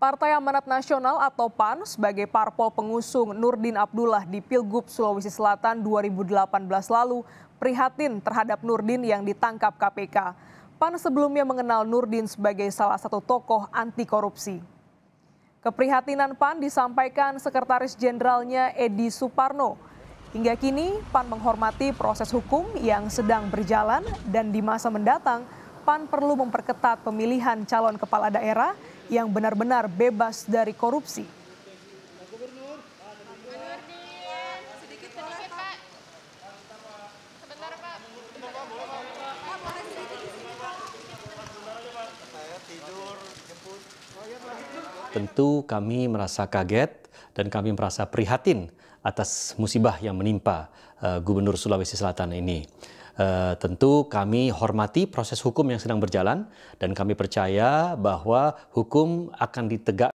Partai Amanat Nasional atau PAN sebagai parpol pengusung Nurdin Abdullah di Pilgub Sulawesi Selatan 2018 lalu prihatin terhadap Nurdin yang ditangkap KPK. PAN sebelumnya mengenal Nurdin sebagai salah satu tokoh anti korupsi. Keprihatinan PAN disampaikan Sekretaris Jenderalnya Edi Suparno. Hingga kini PAN menghormati proses hukum yang sedang berjalan dan di masa mendatang PAN perlu memperketat pemilihan calon kepala daerah – yang benar-benar bebas dari korupsi. Tentu kami merasa kaget dan kami merasa prihatin atas musibah yang menimpa eh, Gubernur Sulawesi Selatan ini. Eh, tentu kami hormati proses hukum yang sedang berjalan dan kami percaya bahwa hukum akan ditegak